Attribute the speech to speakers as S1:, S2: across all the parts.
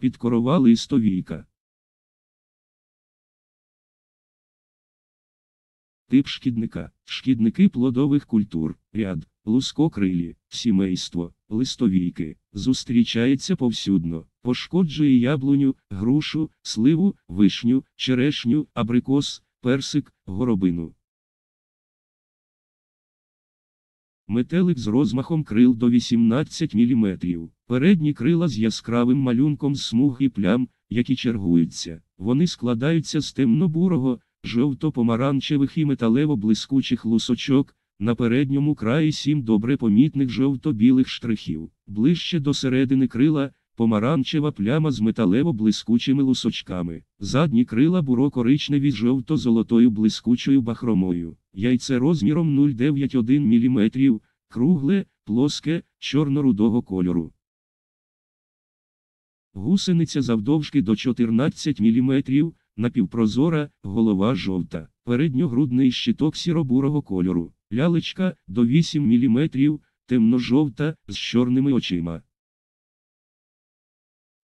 S1: Підкорова листовійка. Тип шкідника. Шкідники плодових культур, ряд, лускокрилі, сімейство, листовійки. Зустрічається повсюдно, пошкоджує яблуню, грушу, сливу, вишню, черешню, абрикос, персик, горобину. Метелик з розмахом крил до 18 мм, передні крила з яскравим малюнком смуг і плям, які чергуються. Вони складаються з темно-бурого, жовто-помаранчевих і металево-блискучих лусочок, на передньому краї сім добре помітних жовто-білих штрихів, ближче до середини крила. Помаранчева пляма з металево-блискучими лусочками, задні крила буро коричневі з жовто-золотою блискучою бахромою. Яйце розміром 0,9-1 мм, кругле, плоске, чорно-рудого кольору. Гусениця завдовжки до 14 мм, напівпрозора, голова жовта, передньогрудний щиток сіробурого кольору, лялечка до 8 мм, темно-жовта, з чорними очима.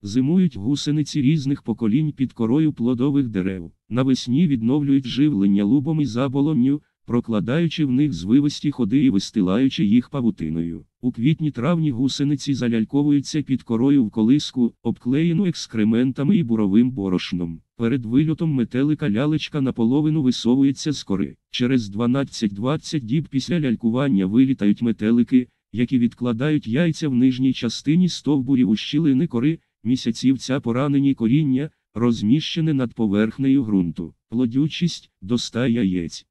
S1: Зимують гусениці різних поколінь під корою плодових дерев. Навесні відновлюють живлення лубом і заболонню, прокладаючи в них звивості ходи і вистилаючи їх павутиною. У квітні-травні гусениці заляльковуються під корою в колиску, обклеєну екскрементами і буровим борошном. Перед вильотом метелика лялечка наполовину висовується з кори. Через 12-20 діб після лялькування вилітають метелики, які відкладають яйця в нижній частині стовбурів у щілини кори, місяцівця поранені коріння, розміщене над поверхнею ґрунту. Плодючість до ста яєць.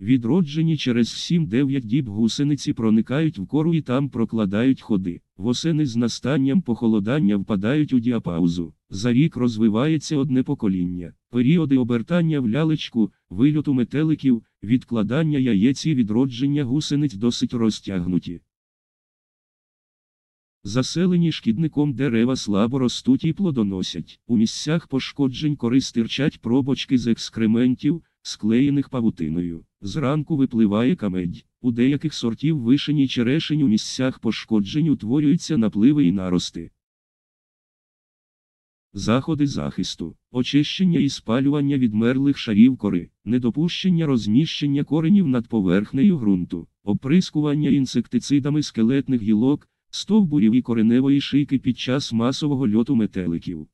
S1: Відроджені через 7-9 діб гусениці проникають в кору і там прокладають ходи. Восени з настанням похолодання впадають у діапаузу. За рік розвивається одне покоління. Періоди обертання в лялечку, вильоту метеликів, відкладання яєць і відродження гусениць досить розтягнуті. Заселені шкідником дерева слабо ростуть і плодоносять. У місцях пошкоджень користирчать пробочки з екскрементів склеєних павутиною. Зранку випливає камедь. У деяких сортів вишені черешень у місцях пошкоджень утворюються напливи і нарости. Заходи захисту, очищення і спалювання відмерлих шарів кори, недопущення розміщення коренів над поверхнею ґрунту, оприскування інсектицидами скелетних гілок, стовбурів і кореневої шийки під час масового льоту метеликів.